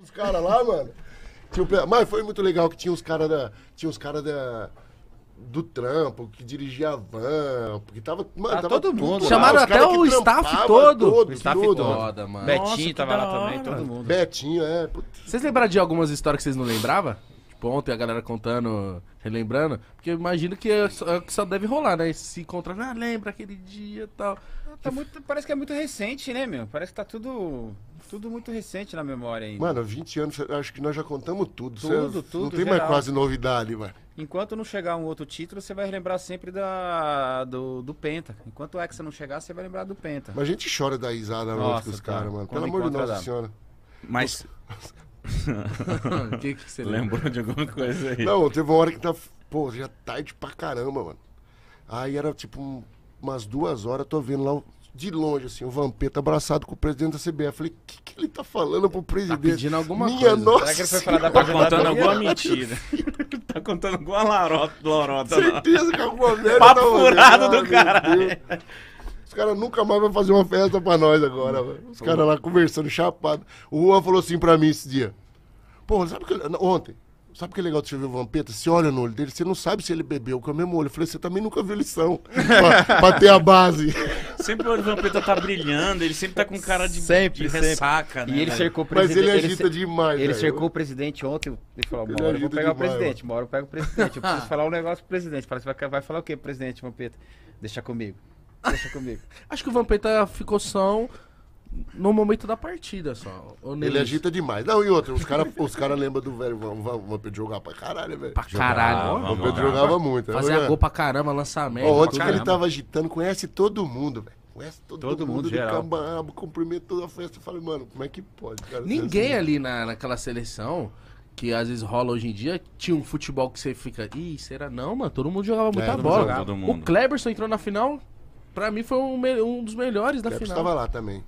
Os caras lá, mano. Tinha Mas foi muito legal que tinha os caras da. Tinha os caras da. Do trampo, que dirigia a van, porque tava. Mano, tava todo mundo. Chamaram até o staff todo. todo. O staff todo, toda, mano. Betinho Nossa, tava lá também, todo mundo. Betinho, é. Vocês lembraram de algumas histórias que vocês não lembravam? Tipo, ontem a galera contando, relembrando, porque eu imagino que é só, é que só deve rolar, né? Se encontrar, ah, lembra aquele dia e tal. Tá muito, parece que é muito recente, né, meu? Parece que tá tudo, tudo muito recente na memória ainda. Mano, 20 anos, acho que nós já contamos tudo. Tudo, tudo. Não tem geral. mais quase novidade, mano. Enquanto não chegar um outro título, você vai lembrar sempre da, do, do Penta. Enquanto o é Hexa não chegar, você vai lembrar do Penta. Mas a gente chora da risada à noite com os caras, mano. Pelo amor de Deus Senhora. Mas. que que você Lembrou de alguma coisa aí? Não, teve uma hora que tá. Pô, já tarde pra caramba, mano. Aí era tipo um, umas duas horas, tô vendo lá de longe, assim, o Vampeta abraçado com o presidente da CBF. Falei, o que, que ele tá falando pro tá presidente? Tá pedindo alguma Minha coisa. Nossa Será que ele foi falar da tá contando alguma mentira? tá contando alguma larota, lorota. Certeza que alguma merda. Papo tá furado do ah, caralho. Os caras nunca mais vão fazer uma festa pra nós agora, Os caras lá conversando, chapado. O Juan falou assim pra mim esse dia. Porra, sabe que. Ontem. Sabe que legal de você ver o Vampeta? Você olha no olho dele, você não sabe se ele bebeu, com o mesmo olho. Eu falei, você também nunca viu lição pra, pra ter a base. Sempre o olho do Vampeta tá brilhando, ele sempre tá com cara de, sempre, de sempre. ressaca, né? E ele cercou o presidente. Mas ele agita ele, demais, Ele cercou o presidente ontem, ele falou, uma eu vou pegar demais, o presidente, Mora, hora eu pego o presidente. Eu preciso falar um negócio pro presidente. Parece que assim, vai, vai falar o quê, presidente, Vampeta? Deixa comigo. Deixa comigo. Acho que o Vampeta ficou são no momento da partida só. Ele agita demais. Não, e outra, os caras os cara lembram do velho Vampiro jogar pra caralho, velho. Pra caralho. vamos Vampiro jogava muito. Fazia né? gol pra caramba, lançamento. Ó, ontem que ele tava agitando, conhece todo mundo, velho. Conhece todo, todo mundo, mundo de cambamba, cumprimento toda a festa. Eu falei, mano, como é que pode? Cara, Ninguém assim? Né? ali na, naquela seleção que às vezes rola hoje em dia, tinha um futebol que você fica, ih, será não, mano? Todo mundo jogava é, muita é, bola. Jogava. O Kleberson entrou na final, pra mim foi um, um dos melhores da Kleberson final. estava lá também.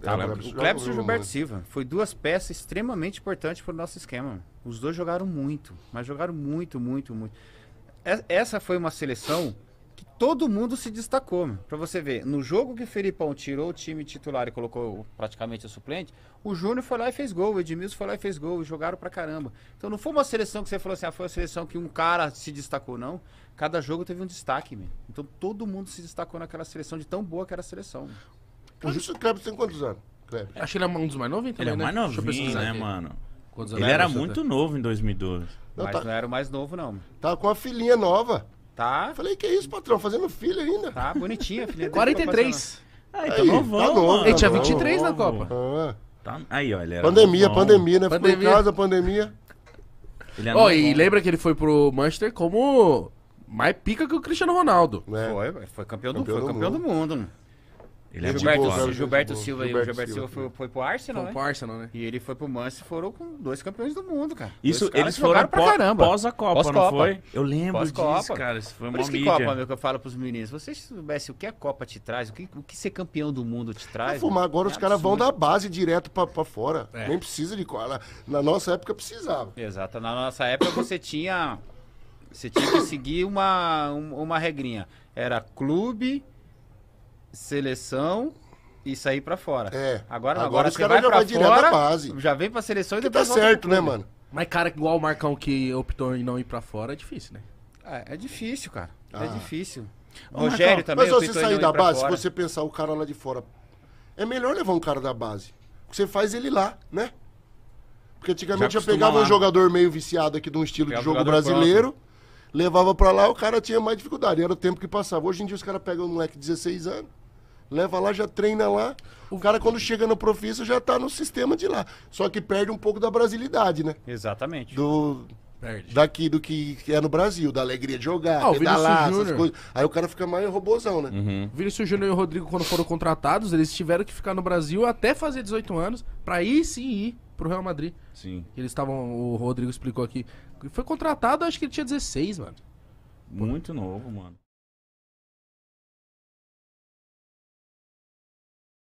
Tá, o Clebson Clebs e o Gilberto Silva. Foi duas peças extremamente importantes para o nosso esquema. Os dois jogaram muito, mas jogaram muito, muito, muito. Essa foi uma seleção que todo mundo se destacou. Para você ver, no jogo que o Felipão tirou o time titular e colocou praticamente o suplente, o Júnior foi lá e fez gol, o Edmilson foi lá e fez gol, e jogaram para caramba. Então não foi uma seleção que você falou assim, ah, foi uma seleção que um cara se destacou, não. Cada jogo teve um destaque, mesmo. Então todo mundo se destacou naquela seleção, de tão boa que era a seleção. O Kleber tem quantos anos? Kleber. Acho que ele é um dos mais novos, então. Ele é o né? mais né? novinho, né, aqui. mano? Quantos ele era muito novo em 2012. Não, Mas tá... não era o mais novo, não. Tava tá com uma filhinha nova. Tá. Falei, que isso, patrão? Fazendo filho ainda. Tá, bonitinha a filha 43. Tá ah, então aí, tá novão, tá novo, Ele tinha 23 tá novo. na Copa. Ah. Tá... Aí, ó, ele era Pandemia, pandemia, né? Pandemia. Ficou em casa, pandemia. Ele é oh, e lembra que ele foi pro Manchester como mais pica que o Cristiano Ronaldo. É. Foi, foi campeão, campeão do, foi do campeão mundo. do mundo. Né? Ele é, é Gilberto, Gilberto, Gilberto Silva, Gilberto, Gilberto Silva, Silva foi, foi pro Arsenal, foi pro Arsenal, né? E ele foi pro Manchester e foram com dois campeões do mundo, cara. Isso, eles foram pra caramba. pós a Copa, pós -Copa. não foi? Eu lembro disso, cara. Isso foi Por isso que Copa, meu, que eu falo pros meninos. Vocês soubessem o que a Copa te traz, o que, o que ser campeão do mundo te traz... Fumar, agora é os caras vão da base direto pra, pra fora. É. Nem precisa de... Na nossa época precisava. Exato. Na nossa época você tinha... Você tinha que seguir uma, uma regrinha. Era clube seleção e sair para fora. É. Agora, agora, agora os caras já vai direto fora, base. Já vem pra seleção e depois. Tá certo, né, mano? Mas cara igual o Marcão que optou em não ir para fora é difícil, né? É, é difícil, cara. É ah. É difícil. O Rogério também Mas você sair da base, se você pensar o cara lá de fora, é melhor levar um cara da base. Você faz ele lá, né? Porque antigamente já, já pegava lá. um jogador meio viciado aqui de um estilo de jogo brasileiro. Levava para lá, o cara tinha mais dificuldade. Era o tempo que passava. Hoje em dia os caras pegam um moleque de 16 anos, leva lá, já treina lá. O cara, quando chega no profício, já tá no sistema de lá. Só que perde um pouco da brasilidade, né? Exatamente. Do. Perde. Daqui do que é no Brasil, da alegria de jogar, ah, pedalar, essas coisas. Aí o cara fica mais robozão, né? Uhum. Vinícius Júnior e o Rodrigo, quando foram contratados, eles tiveram que ficar no Brasil até fazer 18 anos, para ir sim ir pro Real Madrid. Sim. Eles estavam, o Rodrigo explicou aqui, foi contratado, acho que ele tinha 16, mano. Muito novo, mano.